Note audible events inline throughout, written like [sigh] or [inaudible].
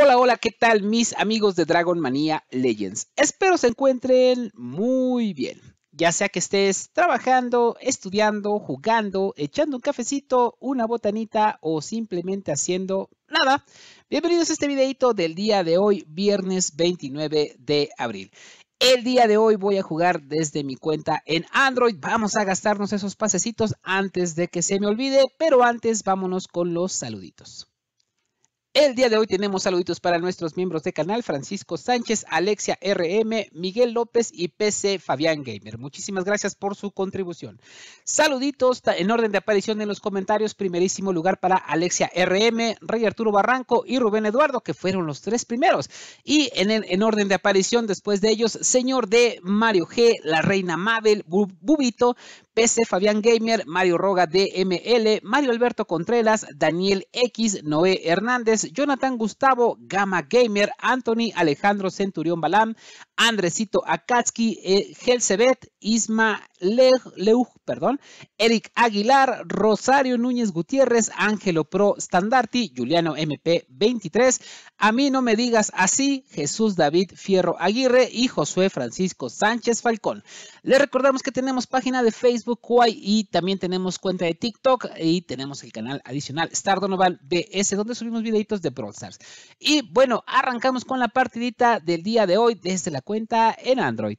Hola, hola, ¿qué tal mis amigos de Dragon Manía Legends? Espero se encuentren muy bien. Ya sea que estés trabajando, estudiando, jugando, echando un cafecito, una botanita o simplemente haciendo nada. Bienvenidos a este videito del día de hoy, viernes 29 de abril. El día de hoy voy a jugar desde mi cuenta en Android. Vamos a gastarnos esos pasecitos antes de que se me olvide, pero antes vámonos con los saluditos. El día de hoy tenemos saluditos para nuestros miembros de canal, Francisco Sánchez, Alexia RM, Miguel López y PC Fabián Gamer. Muchísimas gracias por su contribución. Saluditos en orden de aparición en los comentarios. Primerísimo lugar para Alexia RM, Rey Arturo Barranco y Rubén Eduardo, que fueron los tres primeros. Y en, en orden de aparición después de ellos, señor de Mario G, la reina Mabel, Bubito, PC Fabián Gamer, Mario Roga DML, Mario Alberto Contreras, Daniel X, Noé Hernández, Jonathan Gustavo, Gama Gamer, Anthony Alejandro Centurión Balán, Andresito Akatsuki, eh, Gelsebet, Isma Leug, perdón, Eric Aguilar, Rosario Núñez Gutiérrez, Ángelo Pro Standarti, Juliano MP23, A mí no me digas así, Jesús David Fierro Aguirre y Josué Francisco Sánchez Falcón. Les recordamos que tenemos página de Facebook Kuai y también tenemos cuenta de TikTok y tenemos el canal adicional Star BS donde subimos videitos de Brawl Y bueno, arrancamos con la partidita del día de hoy desde la cuenta en Android.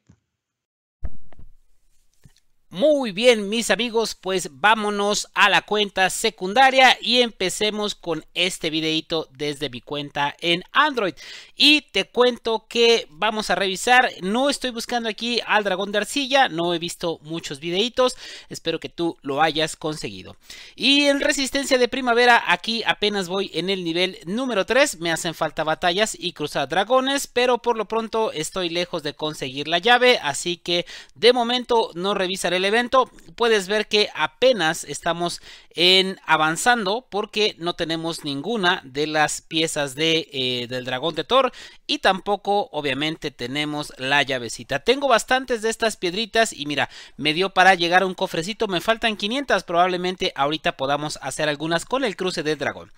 Muy bien, mis amigos, pues vámonos a la cuenta secundaria y empecemos con este videito desde mi cuenta en Android. Y te cuento que vamos a revisar, no estoy buscando aquí al dragón de arcilla, no he visto muchos videitos, espero que tú lo hayas conseguido. Y en resistencia de primavera, aquí apenas voy en el nivel número 3, me hacen falta batallas y cruzar dragones, pero por lo pronto estoy lejos de conseguir la llave, así que de momento no revisaré el evento, puedes ver que apenas estamos en avanzando porque no tenemos ninguna de las piezas de, eh, del dragón de Thor y tampoco obviamente tenemos la llavecita. Tengo bastantes de estas piedritas y mira, me dio para llegar a un cofrecito, me faltan 500, probablemente ahorita podamos hacer algunas con el cruce del dragón.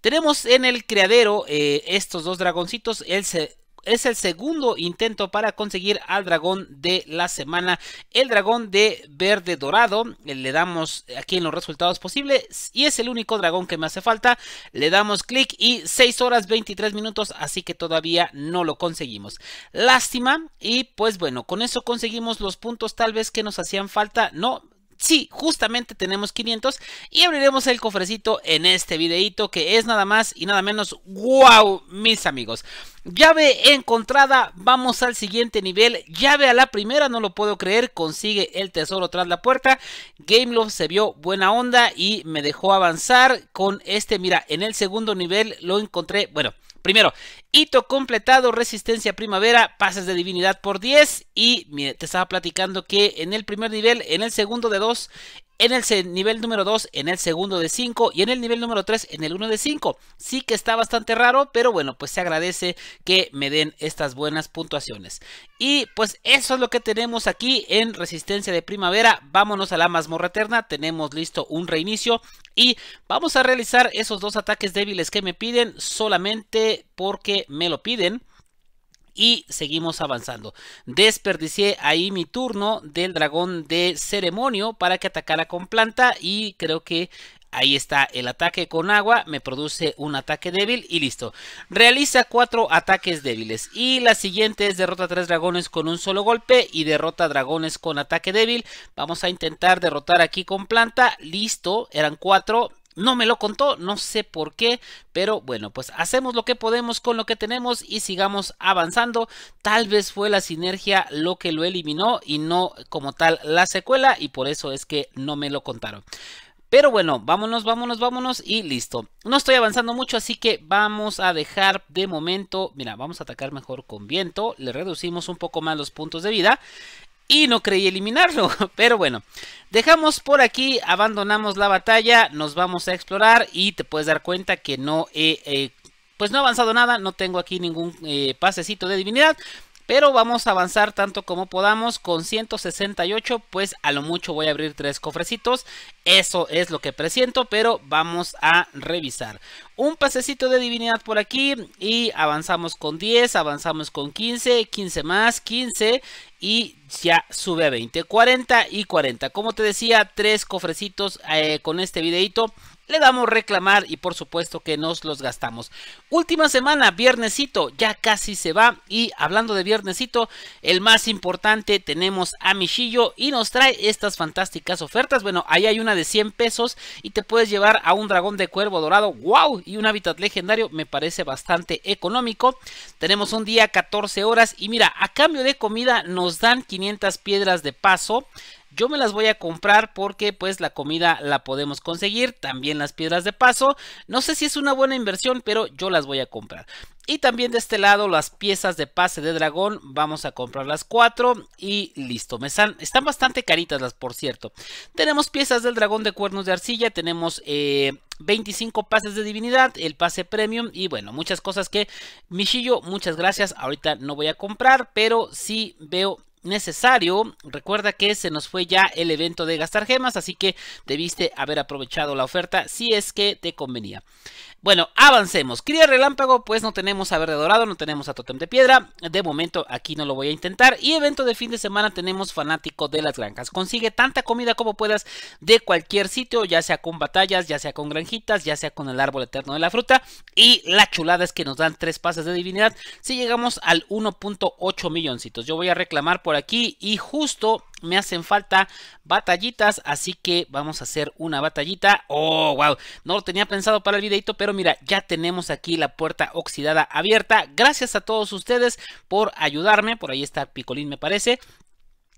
Tenemos en el criadero eh, estos dos dragoncitos, él se es el segundo intento para conseguir al dragón de la semana. El dragón de verde dorado. Le damos aquí en los resultados posibles. Y es el único dragón que me hace falta. Le damos clic y 6 horas 23 minutos. Así que todavía no lo conseguimos. Lástima. Y pues bueno, con eso conseguimos los puntos tal vez que nos hacían falta. No, Sí, justamente tenemos 500 y abriremos el cofrecito en este videito que es nada más y nada menos wow, mis amigos. Llave encontrada, vamos al siguiente nivel. Llave a la primera, no lo puedo creer, consigue el tesoro tras la puerta. Gameloft se vio buena onda y me dejó avanzar con este. Mira, en el segundo nivel lo encontré, bueno, Primero, hito completado, resistencia primavera, pases de divinidad por 10. Y te estaba platicando que en el primer nivel, en el segundo de 2, en el nivel número 2, en el segundo de 5 y en el nivel número 3, en el 1 de 5. Sí que está bastante raro, pero bueno, pues se agradece que me den estas buenas puntuaciones. Y pues eso es lo que tenemos aquí en Resistencia de Primavera. Vámonos a la mazmorra eterna, tenemos listo un reinicio y vamos a realizar esos dos ataques débiles que me piden solamente porque me lo piden y seguimos avanzando. Desperdicié ahí mi turno del dragón de ceremonio para que atacara con planta y creo que Ahí está el ataque con agua, me produce un ataque débil y listo. Realiza cuatro ataques débiles y la siguiente es derrota tres dragones con un solo golpe y derrota dragones con ataque débil. Vamos a intentar derrotar aquí con planta, listo, eran cuatro, no me lo contó, no sé por qué, pero bueno, pues hacemos lo que podemos con lo que tenemos y sigamos avanzando. Tal vez fue la sinergia lo que lo eliminó y no como tal la secuela y por eso es que no me lo contaron. Pero bueno, vámonos, vámonos, vámonos y listo. No estoy avanzando mucho, así que vamos a dejar de momento... Mira, vamos a atacar mejor con viento. Le reducimos un poco más los puntos de vida y no creí eliminarlo. [laughs] Pero bueno, dejamos por aquí, abandonamos la batalla, nos vamos a explorar y te puedes dar cuenta que no he... Eh, pues no he avanzado nada, no tengo aquí ningún eh, pasecito de divinidad. Pero vamos a avanzar tanto como podamos. Con 168, pues a lo mucho voy a abrir tres cofrecitos. Eso es lo que presiento, pero vamos a revisar. Un pasecito de divinidad por aquí y avanzamos con 10, avanzamos con 15, 15 más, 15 y ya sube a 20, 40 y 40. Como te decía, tres cofrecitos eh, con este videito le damos reclamar y por supuesto que nos los gastamos. Última semana, viernesito, ya casi se va y hablando de viernesito, el más importante tenemos a Michillo y nos trae estas fantásticas ofertas. Bueno, ahí hay una de 100 pesos y te puedes llevar a un dragón de cuervo dorado, wow, y un hábitat legendario, me parece bastante económico. Tenemos un día 14 horas y mira, a cambio de comida nos dan 500 piedras de paso, yo me las voy a comprar porque pues la comida la podemos conseguir, también las piedras de paso. No sé si es una buena inversión, pero yo las voy a comprar. Y también de este lado las piezas de pase de dragón, vamos a comprar las cuatro y listo. Me están, están bastante caritas las, por cierto. Tenemos piezas del dragón de cuernos de arcilla, tenemos 25 eh, pases de divinidad, el pase premium y bueno, muchas cosas que Michillo, muchas gracias. Ahorita no voy a comprar, pero sí veo necesario. Recuerda que se nos fue ya el evento de gastar gemas, así que debiste haber aprovechado la oferta si es que te convenía. Bueno, avancemos. Cría relámpago, pues no tenemos a verde dorado, no tenemos a totem de piedra. De momento aquí no lo voy a intentar. Y evento de fin de semana tenemos fanático de las granjas. Consigue tanta comida como puedas de cualquier sitio, ya sea con batallas, ya sea con granjitas, ya sea con el árbol eterno de la fruta. Y la chulada es que nos dan tres pases de divinidad si llegamos al 1.8 milloncitos. Yo voy a reclamar por aquí y justo me hacen falta batallitas, así que vamos a hacer una batallita. ¡Oh, wow! No lo tenía pensado para el videito, pero mira, ya tenemos aquí la puerta oxidada abierta. Gracias a todos ustedes por ayudarme. Por ahí está Picolín, me parece.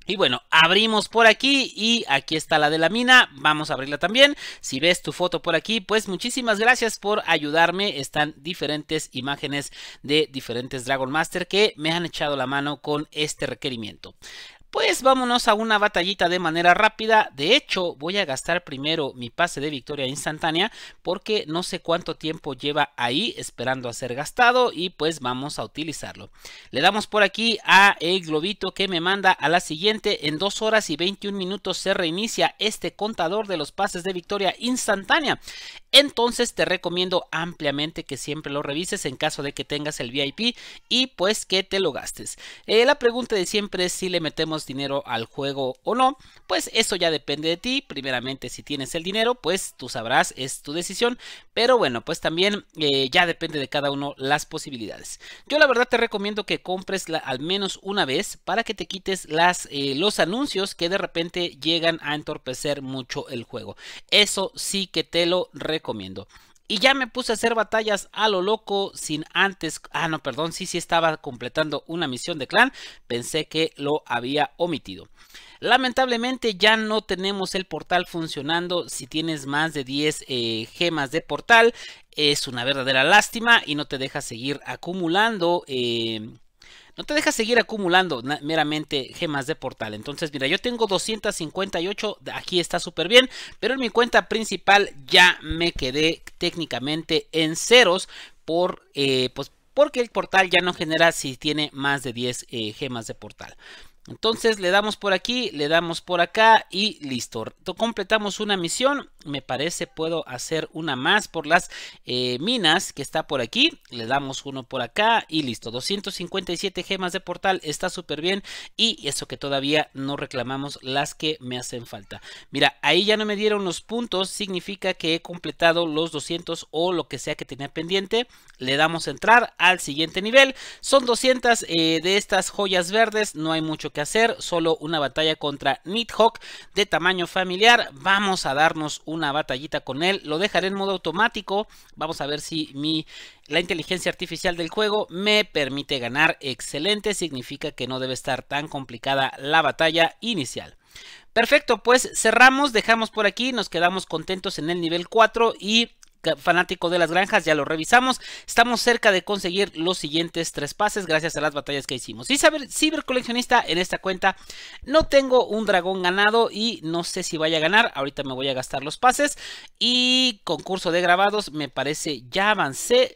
Y bueno, abrimos por aquí y aquí está la de la mina, vamos a abrirla también. Si ves tu foto por aquí, pues muchísimas gracias por ayudarme. Están diferentes imágenes de diferentes Dragon Master que me han echado la mano con este requerimiento. Pues vámonos a una batallita de manera rápida. De hecho, voy a gastar primero mi pase de victoria instantánea porque no sé cuánto tiempo lleva ahí esperando a ser gastado y pues vamos a utilizarlo. Le damos por aquí a el globito que me manda a la siguiente. En 2 horas y 21 minutos se reinicia este contador de los pases de victoria instantánea. Entonces te recomiendo ampliamente que siempre lo revises en caso de que tengas el VIP y pues que te lo gastes. Eh, la pregunta de siempre es si le metemos dinero al juego o no, pues eso ya depende de ti. Primeramente, si tienes el dinero, pues tú sabrás, es tu decisión. Pero bueno, pues también eh, ya depende de cada uno las posibilidades. Yo la verdad te recomiendo que compres la, al menos una vez para que te quites las, eh, los anuncios que de repente llegan a entorpecer mucho el juego. Eso sí que te lo recomiendo. Y ya me puse a hacer batallas a lo loco sin antes... Ah, no, perdón, sí, sí estaba completando una misión de clan. Pensé que lo había omitido. Lamentablemente ya no tenemos el portal funcionando. Si tienes más de 10 eh, gemas de portal, es una verdadera lástima y no te deja seguir acumulando... Eh no te dejas seguir acumulando meramente gemas de portal. Entonces, mira, yo tengo 258, aquí está súper bien, pero en mi cuenta principal ya me quedé técnicamente en ceros por, eh, pues, porque el portal ya no genera si tiene más de 10 eh, gemas de portal. Entonces le damos por aquí, le damos por acá y listo. Completamos una misión. Me parece puedo hacer una más por las eh, minas que está por aquí. Le damos uno por acá y listo. 257 gemas de portal está súper bien. Y eso que todavía no reclamamos las que me hacen falta. Mira, ahí ya no me dieron los puntos. Significa que he completado los 200 o lo que sea que tenía pendiente. Le damos a entrar al siguiente nivel. Son 200 eh, de estas joyas verdes. No hay mucho que hacer, solo una batalla contra Nidhogg de tamaño familiar, vamos a darnos una batallita con él, lo dejaré en modo automático, vamos a ver si mi la inteligencia artificial del juego me permite ganar, excelente, significa que no debe estar tan complicada la batalla inicial. Perfecto, pues cerramos, dejamos por aquí, nos quedamos contentos en el nivel 4 y fanático de las granjas, ya lo revisamos. Estamos cerca de conseguir los siguientes tres pases gracias a las batallas que hicimos. Y saber, cibercoleccionista, en esta cuenta no tengo un dragón ganado y no sé si vaya a ganar. Ahorita me voy a gastar los pases. Y concurso de grabados, me parece ya avancé.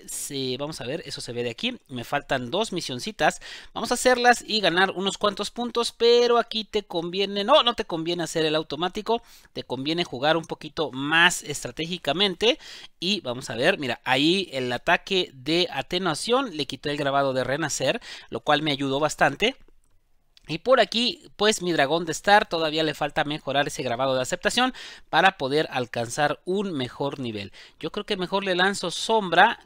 vamos a ver, eso se ve de aquí. Me faltan dos misioncitas. Vamos a hacerlas y ganar unos cuantos puntos, pero aquí te conviene, no, no te conviene hacer el automático. Te conviene jugar un poquito más estratégicamente y vamos a ver, mira, ahí el ataque de atenuación le quité el grabado de renacer, lo cual me ayudó bastante. Y por aquí, pues mi dragón de estar, todavía le falta mejorar ese grabado de aceptación para poder alcanzar un mejor nivel. Yo creo que mejor le lanzo sombra.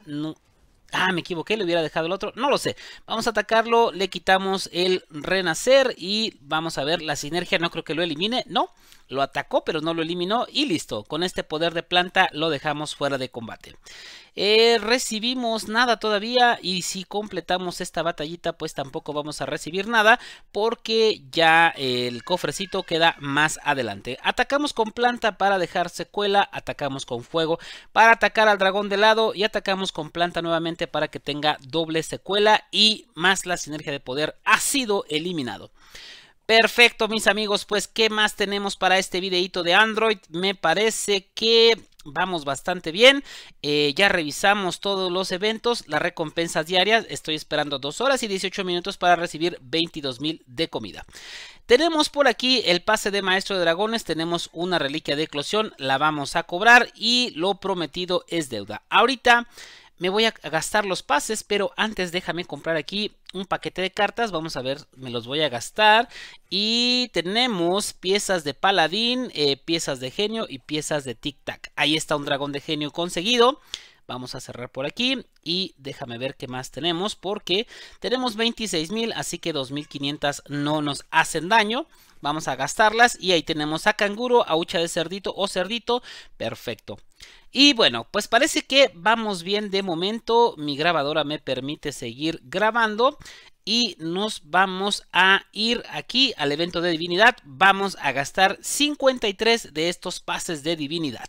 Ah, me equivoqué, le hubiera dejado el otro. No lo sé. Vamos a atacarlo, le quitamos el renacer y vamos a ver la sinergia. No creo que lo elimine, no lo atacó pero no lo eliminó y listo, con este poder de planta lo dejamos fuera de combate. Eh, recibimos nada todavía y si completamos esta batallita pues tampoco vamos a recibir nada porque ya el cofrecito queda más adelante. Atacamos con planta para dejar secuela, atacamos con fuego para atacar al dragón de lado y atacamos con planta nuevamente para que tenga doble secuela y más la sinergia de poder ha sido eliminado. Perfecto, mis amigos, pues ¿qué más tenemos para este videito de Android? Me parece que vamos bastante bien. Eh, ya revisamos todos los eventos, las recompensas diarias. Estoy esperando 2 horas y 18 minutos para recibir 22 mil de comida. Tenemos por aquí el pase de Maestro de Dragones, tenemos una reliquia de eclosión, la vamos a cobrar y lo prometido es deuda. Ahorita me voy a gastar los pases, pero antes déjame comprar aquí un paquete de cartas. Vamos a ver, me los voy a gastar. Y tenemos piezas de paladín, eh, piezas de genio y piezas de tic-tac. Ahí está un dragón de genio conseguido. Vamos a cerrar por aquí y déjame ver qué más tenemos porque tenemos 26.000, así que 2.500 no nos hacen daño. Vamos a gastarlas y ahí tenemos a canguro, a hucha de cerdito o cerdito. Perfecto. Y bueno, pues parece que vamos bien de momento. Mi grabadora me permite seguir grabando. Y nos vamos a ir aquí al evento de divinidad. Vamos a gastar 53 de estos pases de divinidad.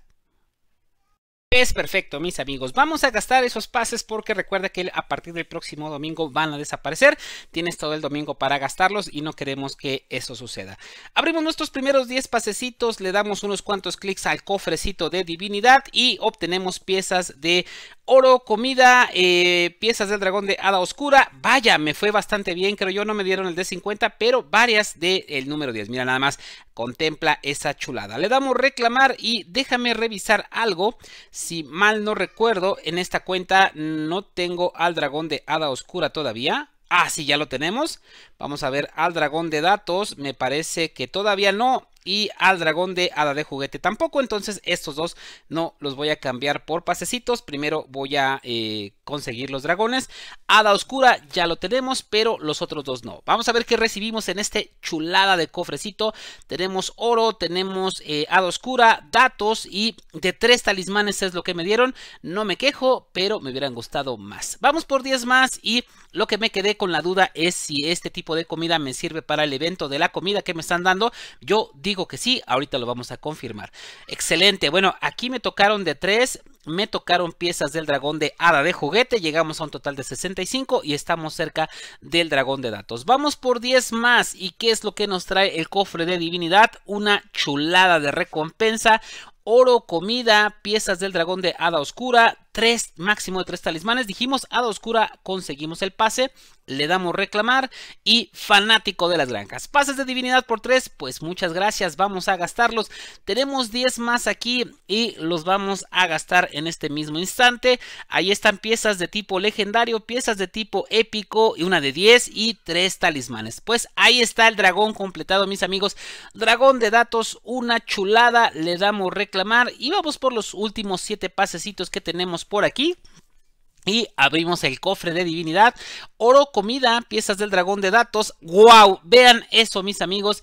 Es perfecto, mis amigos. Vamos a gastar esos pases porque recuerda que a partir del próximo domingo van a desaparecer. Tienes todo el domingo para gastarlos y no queremos que eso suceda. Abrimos nuestros primeros 10 pasecitos, le damos unos cuantos clics al cofrecito de divinidad y obtenemos piezas de oro, comida, eh, piezas del dragón de Hada Oscura. Vaya, me fue bastante bien, creo yo. No me dieron el de 50, pero varias del número 10. Mira, nada más, contempla esa chulada. Le damos reclamar y déjame revisar algo. Si mal no recuerdo, en esta cuenta no tengo al dragón de Hada Oscura todavía. Ah, sí, ya lo tenemos. Vamos a ver al dragón de datos. Me parece que todavía no y al dragón de hada de juguete tampoco. Entonces estos dos no los voy a cambiar por pasecitos. Primero voy a eh, conseguir los dragones. Hada oscura ya lo tenemos, pero los otros dos no. Vamos a ver qué recibimos en este chulada de cofrecito. Tenemos oro, tenemos eh, hada oscura, datos y de tres talismanes es lo que me dieron. No me quejo, pero me hubieran gustado más. Vamos por 10 más y lo que me quedé con la duda es si este tipo de comida me sirve para el evento de la comida que me están dando. Yo digo digo que sí, ahorita lo vamos a confirmar. Excelente, bueno, aquí me tocaron de 3, me tocaron piezas del dragón de hada de juguete, llegamos a un total de 65 y estamos cerca del dragón de datos. Vamos por 10 más y qué es lo que nos trae el cofre de divinidad, una chulada de recompensa, oro, comida, piezas del dragón de hada oscura, tres, máximo de tres talismanes. Dijimos, Hada Oscura conseguimos el pase, le damos reclamar y fanático de las granjas. Pases de divinidad por tres, pues muchas gracias, vamos a gastarlos. Tenemos 10 más aquí y los vamos a gastar en este mismo instante. Ahí están piezas de tipo legendario, piezas de tipo épico y una de 10 y tres talismanes. Pues ahí está el dragón completado, mis amigos. Dragón de datos, una chulada, le damos reclamar y vamos por los últimos siete pasecitos que tenemos por aquí. Y abrimos el cofre de divinidad, oro, comida, piezas del dragón de datos. ¡Wow! Vean eso, mis amigos.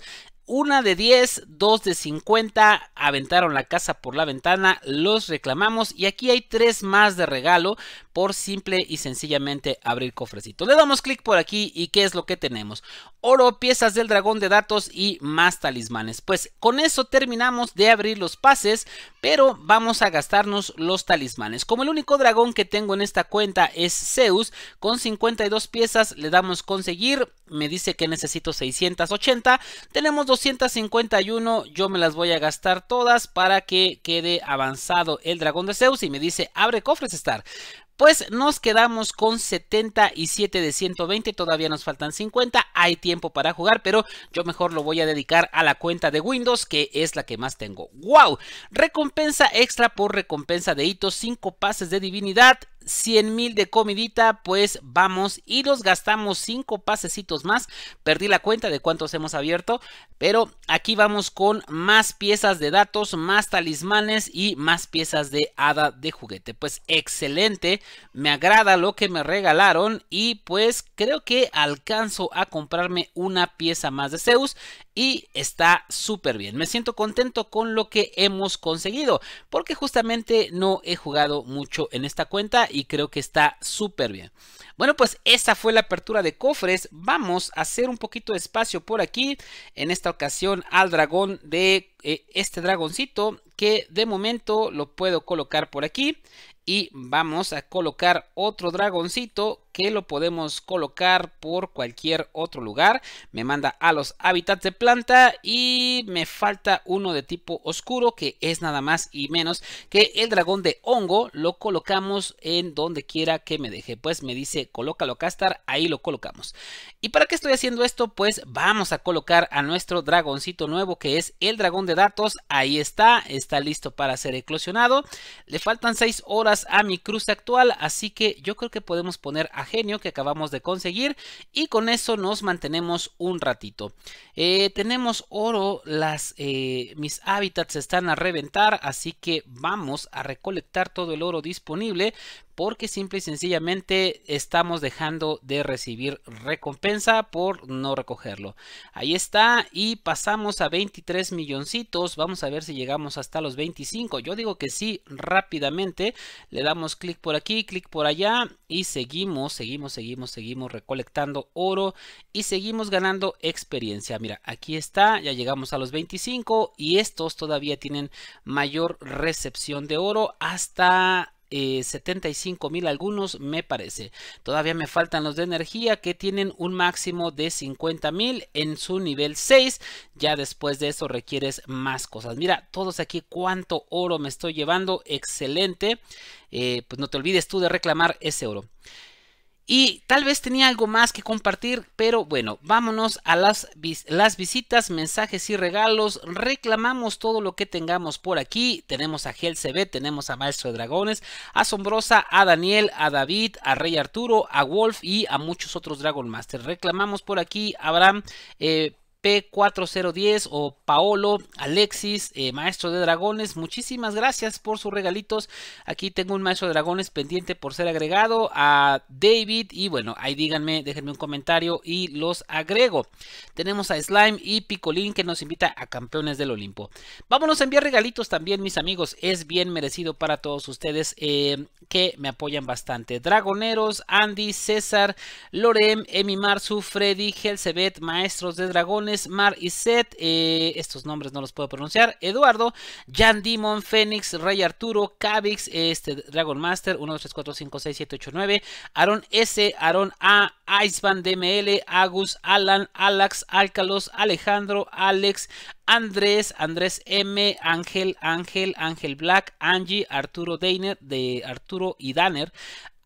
Una de 10, dos de 50, aventaron la casa por la ventana, los reclamamos y aquí hay tres más de regalo por simple y sencillamente abrir cofrecito. Le damos clic por aquí y ¿qué es lo que tenemos? Oro, piezas del dragón de datos y más talismanes. Pues con eso terminamos de abrir los pases, pero vamos a gastarnos los talismanes. Como el único dragón que tengo en esta cuenta es Zeus, con 52 piezas le damos conseguir, me dice que necesito 680, tenemos dos 251 yo me las voy a gastar todas para que quede avanzado el dragón de Zeus y me dice abre cofres Star. Pues nos quedamos con 77 de 120, todavía nos faltan 50, hay tiempo para jugar, pero yo mejor lo voy a dedicar a la cuenta de Windows, que es la que más tengo. ¡Wow! Recompensa extra por recompensa de hitos, 5 pases de divinidad 100 mil de comidita, pues vamos y los gastamos 5 pasecitos más. Perdí la cuenta de cuántos hemos abierto, pero aquí vamos con más piezas de datos, más talismanes y más piezas de hada de juguete. Pues excelente, me agrada lo que me regalaron y pues creo que alcanzo a comprarme una pieza más de Zeus y está súper bien. Me siento contento con lo que hemos conseguido porque justamente no he jugado mucho en esta cuenta y creo que está súper bien. Bueno, pues esa fue la apertura de cofres. Vamos a hacer un poquito de espacio por aquí. En esta ocasión al dragón de eh, este dragoncito que de momento lo puedo colocar por aquí y vamos a colocar otro dragoncito que lo podemos colocar por cualquier otro lugar. Me manda a los hábitats de planta y me falta uno de tipo oscuro que es nada más y menos que el dragón de hongo. Lo colocamos en donde quiera que me deje. Pues me dice colócalo castar, ahí lo colocamos. ¿Y para qué estoy haciendo esto? Pues vamos a colocar a nuestro dragoncito nuevo que es el dragón de datos. Ahí está, está listo para ser eclosionado. Le faltan 6 horas a mi cruce actual, así que yo creo que podemos poner a genio que acabamos de conseguir y con eso nos mantenemos un ratito. Eh, tenemos oro, las, eh, mis hábitats están a reventar, así que vamos a recolectar todo el oro disponible, porque simple y sencillamente estamos dejando de recibir recompensa por no recogerlo. Ahí está y pasamos a 23 milloncitos. Vamos a ver si llegamos hasta los 25. Yo digo que sí rápidamente. Le damos clic por aquí, clic por allá y seguimos, seguimos, seguimos, seguimos recolectando oro y seguimos ganando experiencia. Mira, aquí está, ya llegamos a los 25 y estos todavía tienen mayor recepción de oro hasta 75 eh, mil algunos me parece todavía me faltan los de energía que tienen un máximo de 50 mil en su nivel 6 ya después de eso requieres más cosas mira todos aquí cuánto oro me estoy llevando excelente eh, pues no te olvides tú de reclamar ese oro y tal vez tenía algo más que compartir, pero bueno, vámonos a las, las, visitas, mensajes y regalos. Reclamamos todo lo que tengamos por aquí. Tenemos a Gel CB, tenemos a Maestro de Dragones, asombrosa a Daniel, a David, a Rey Arturo, a Wolf y a muchos otros Dragon Master. Reclamamos por aquí, Abraham. Eh, P4010 o Paolo, Alexis, eh, Maestro de Dragones, muchísimas gracias por sus regalitos. Aquí tengo un Maestro de Dragones pendiente por ser agregado a David y bueno, ahí díganme, déjenme un comentario y los agrego. Tenemos a Slime y Picolín que nos invita a Campeones del Olimpo. Vámonos a enviar regalitos también, mis amigos. Es bien merecido para todos ustedes eh, que me apoyan bastante. Dragoneros, Andy, César, Lorem, Marzu, Freddy, Gelsebet, Maestros de Dragones. Quiñones, Mar y Set, eh, estos nombres no los puedo pronunciar, Eduardo, Jan Demon, Fénix, Rey Arturo, Cavix, este, Dragon Master, 1, 2, 3, 4, 5, 6, 7, 8, 9, Aaron S, Aaron A, Iceman, DML, Agus, Alan, Alex, Alcalos, Alejandro, Alex, Andrés, Andrés M, Ángel, Ángel, Ángel Black, Angie, Arturo Deiner, de Arturo y Danner,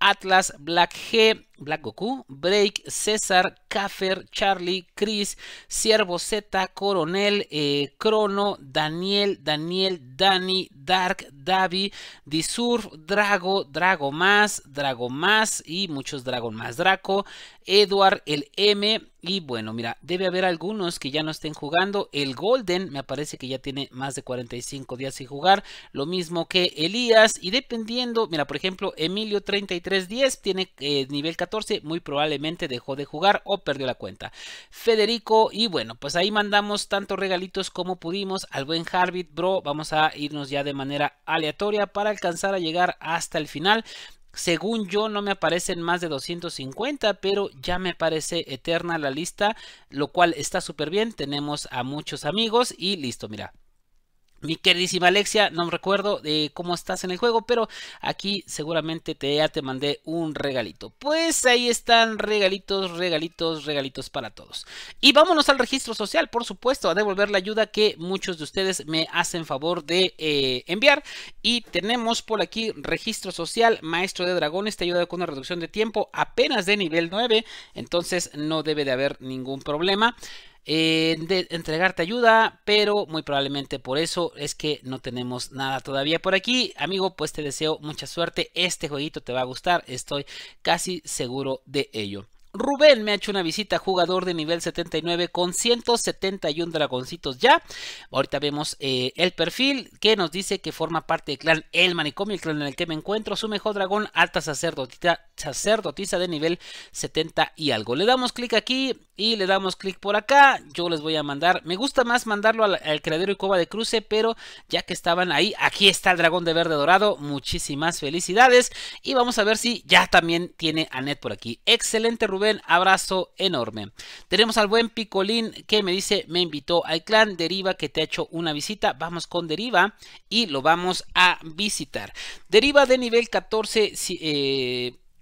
Atlas, Black G, Black Goku, Break, César, Kaffer, Charlie, Chris, Ciervo Z, Coronel, eh, Crono, Daniel, Daniel, Dani, Dark, Davi, Disurf, Drago, Drago más, Drago más y muchos Dragon más Draco, Edward, el M. Y bueno, mira, debe haber algunos que ya no estén jugando. El Golden me parece que ya tiene más de 45 días sin jugar. Lo mismo que Elías. Y dependiendo, mira, por ejemplo, Emilio 3310 tiene eh, nivel 14 muy probablemente dejó de jugar o perdió la cuenta. Federico y bueno, pues ahí mandamos tantos regalitos como pudimos al buen Harvard Bro. Vamos a irnos ya de manera aleatoria para alcanzar a llegar hasta el final. Según yo no me aparecen más de 250, pero ya me parece eterna la lista, lo cual está súper bien. Tenemos a muchos amigos y listo, mira. Mi queridísima Alexia, no me recuerdo de eh, cómo estás en el juego, pero aquí seguramente te, ya te mandé un regalito. Pues ahí están regalitos, regalitos, regalitos para todos. Y vámonos al registro social, por supuesto, a devolver la ayuda que muchos de ustedes me hacen favor de eh, enviar. Y tenemos por aquí registro social, maestro de dragones, te ayuda con una reducción de tiempo apenas de nivel 9, entonces no debe de haber ningún problema. Eh, de entregarte ayuda, pero muy probablemente por eso es que no tenemos nada todavía por aquí. Amigo, pues te deseo mucha suerte. Este jueguito te va a gustar, estoy casi seguro de ello. Rubén me ha hecho una visita, jugador de nivel 79 con 171 dragoncitos ya. Ahorita vemos eh, el perfil que nos dice que forma parte del clan El Manicomio, el clan en el que me encuentro. Su mejor dragón, alta sacerdotisa, sacerdotisa de nivel 70 y algo. Le damos clic aquí y le damos clic por acá. Yo les voy a mandar. Me gusta más mandarlo al, creadero y coba de cruce, pero ya que estaban ahí, aquí está el dragón de verde dorado. Muchísimas felicidades. Y vamos a ver si ya también tiene a Net por aquí. Excelente, Rubén. Abrazo enorme. Tenemos al buen Picolín que me dice: Me invitó al clan Deriva que te ha hecho una visita. Vamos con Deriva y lo vamos a visitar. Deriva de nivel 14.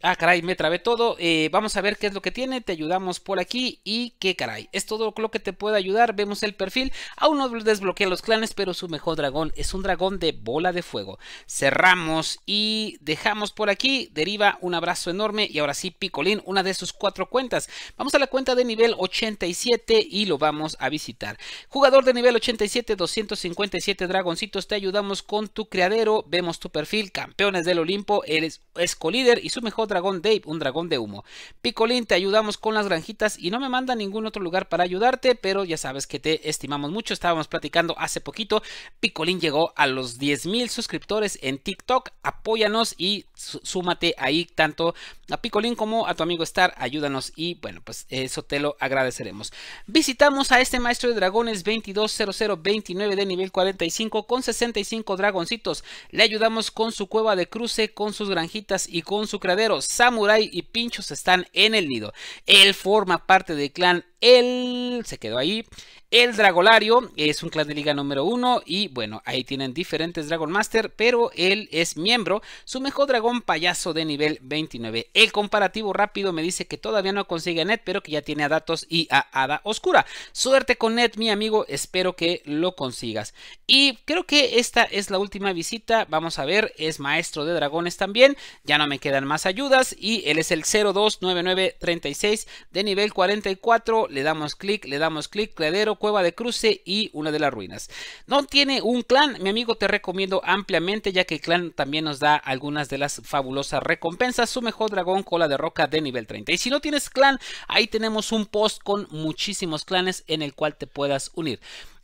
Ah, caray, me trabé todo. Eh, vamos a ver qué es lo que tiene. Te ayudamos por aquí. Y qué caray. Es todo lo que te puede ayudar. Vemos el perfil. Aún no desbloquea los clanes, pero su mejor dragón es un dragón de bola de fuego. Cerramos y dejamos por aquí. Deriva un abrazo enorme. Y ahora sí, Picolín, una de sus cuatro cuentas. Vamos a la cuenta de nivel 87 y lo vamos a visitar. Jugador de nivel 87, 257 dragoncitos. Te ayudamos con tu criadero. Vemos tu perfil. Campeones del Olimpo. Eres escolíder y su mejor dragón Dave, un dragón de humo. Picolín, te ayudamos con las granjitas y no me manda ningún otro lugar para ayudarte, pero ya sabes que te estimamos mucho. Estábamos platicando hace poquito. Picolín llegó a los 10.000 suscriptores en TikTok. Apóyanos y súmate ahí tanto a Picolín como a tu amigo Star. Ayúdanos y bueno, pues eso te lo agradeceremos. Visitamos a este maestro de dragones 220029 de nivel 45 con 65 dragoncitos. Le ayudamos con su cueva de cruce, con sus granjitas y con su cradero Samurai y Pinchos están en el nido. Él forma parte del clan. Él se quedó ahí. El Dragolario es un clan de liga número 1 y bueno, ahí tienen diferentes Dragon Master, pero él es miembro. Su mejor dragón payaso de nivel 29. El comparativo rápido me dice que todavía no consigue a Net, pero que ya tiene a Datos y a Hada Oscura. Suerte con Net, mi amigo, espero que lo consigas. Y creo que esta es la última visita, vamos a ver, es maestro de dragones también, ya no me quedan más ayudas y él es el 029936 de nivel 44, le damos clic, le damos clic, cladero cueva de cruce y una de las ruinas. No tiene un clan, mi amigo te recomiendo ampliamente ya que el clan también nos da algunas de las fabulosas recompensas. Su mejor dragón cola de roca de nivel 30. Y si no tienes clan, ahí tenemos un post con muchísimos clanes en el cual te puedas unir.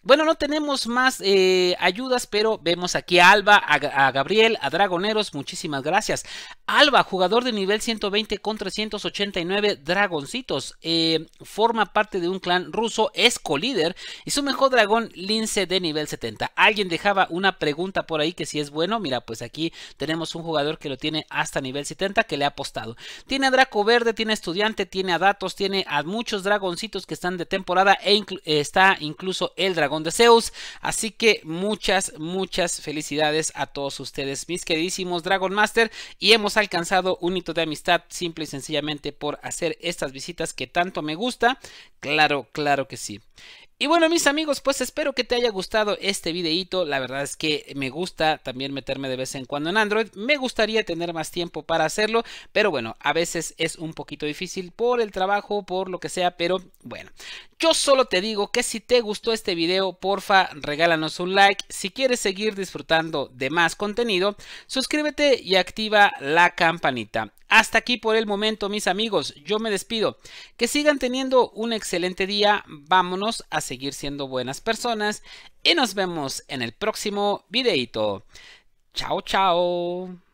Bueno, no tenemos más eh, ayudas, pero vemos aquí a Alba, a, Gabriel, a Dragoneros, muchísimas gracias. Alba, jugador de nivel 120 con 389 dragoncitos, eh, forma parte de un clan ruso, es colíder y su mejor dragón Lince de nivel 70. Alguien dejaba una pregunta por ahí que si es bueno, mira, pues aquí tenemos un jugador que lo tiene hasta nivel 70 que le ha apostado. Tiene a Draco Verde, tiene a Estudiante, tiene a Datos, tiene a muchos dragoncitos que están de temporada e está incluso el dragón de Zeus. Así que muchas, muchas felicidades a todos ustedes, mis queridísimos Dragon Master. Y hemos alcanzado un hito de amistad simple y sencillamente por hacer estas visitas que tanto me gusta. Claro, claro que sí. Y bueno mis amigos, pues espero que te haya gustado este videito, la verdad es que me gusta también meterme de vez en cuando en Android, me gustaría tener más tiempo para hacerlo, pero bueno, a veces es un poquito difícil por el trabajo, por lo que sea, pero bueno, yo solo te digo que si te gustó este video, porfa, regálanos un like, si quieres seguir disfrutando de más contenido, suscríbete y activa la campanita. Hasta aquí por el momento, mis amigos. Yo me despido. Que sigan teniendo un excelente día. Vámonos a seguir siendo buenas personas. Y nos vemos en el próximo videito. Chao, chao.